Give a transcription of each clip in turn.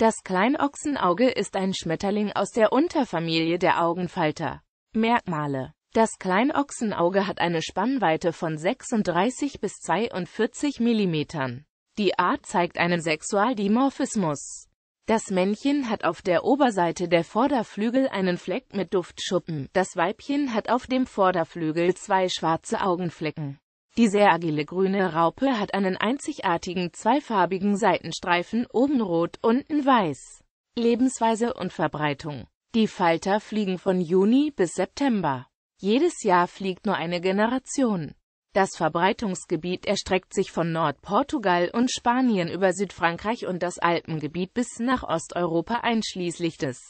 Das Kleinochsenauge ist ein Schmetterling aus der Unterfamilie der Augenfalter. Merkmale Das Kleinochsenauge hat eine Spannweite von 36 bis 42 mm. Die Art zeigt einen Sexualdimorphismus. Das Männchen hat auf der Oberseite der Vorderflügel einen Fleck mit Duftschuppen, das Weibchen hat auf dem Vorderflügel zwei schwarze Augenflecken. Die sehr agile grüne Raupe hat einen einzigartigen zweifarbigen Seitenstreifen, oben rot, unten weiß. Lebensweise und Verbreitung Die Falter fliegen von Juni bis September. Jedes Jahr fliegt nur eine Generation. Das Verbreitungsgebiet erstreckt sich von Nordportugal und Spanien über Südfrankreich und das Alpengebiet bis nach Osteuropa einschließlich des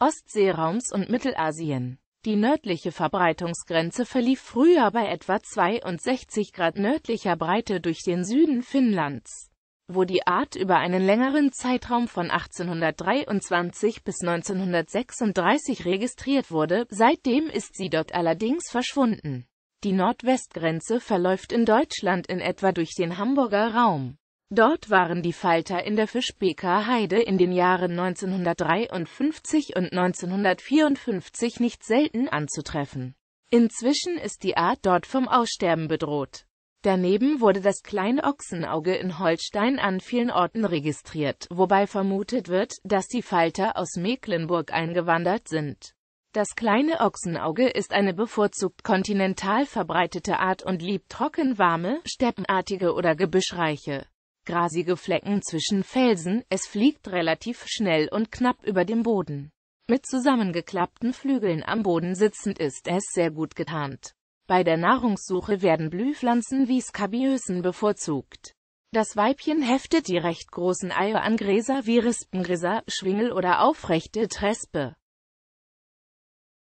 Ostseeraums und Mittelasien. Die nördliche Verbreitungsgrenze verlief früher bei etwa 62 Grad nördlicher Breite durch den Süden Finnlands, wo die Art über einen längeren Zeitraum von 1823 bis 1936 registriert wurde, seitdem ist sie dort allerdings verschwunden. Die Nordwestgrenze verläuft in Deutschland in etwa durch den Hamburger Raum Dort waren die Falter in der Fischbeker Heide in den Jahren 1953 und 1954 nicht selten anzutreffen. Inzwischen ist die Art dort vom Aussterben bedroht. Daneben wurde das kleine Ochsenauge in Holstein an vielen Orten registriert, wobei vermutet wird, dass die Falter aus Mecklenburg eingewandert sind. Das kleine Ochsenauge ist eine bevorzugt kontinental verbreitete Art und liebt trockenwarme, steppenartige oder gebüschreiche grasige Flecken zwischen Felsen, es fliegt relativ schnell und knapp über dem Boden. Mit zusammengeklappten Flügeln am Boden sitzend ist es sehr gut getarnt. Bei der Nahrungssuche werden Blühpflanzen wie Skabiösen bevorzugt. Das Weibchen heftet die recht großen Eier an Gräser wie Rispengräser, Schwingel oder aufrechte Trespe.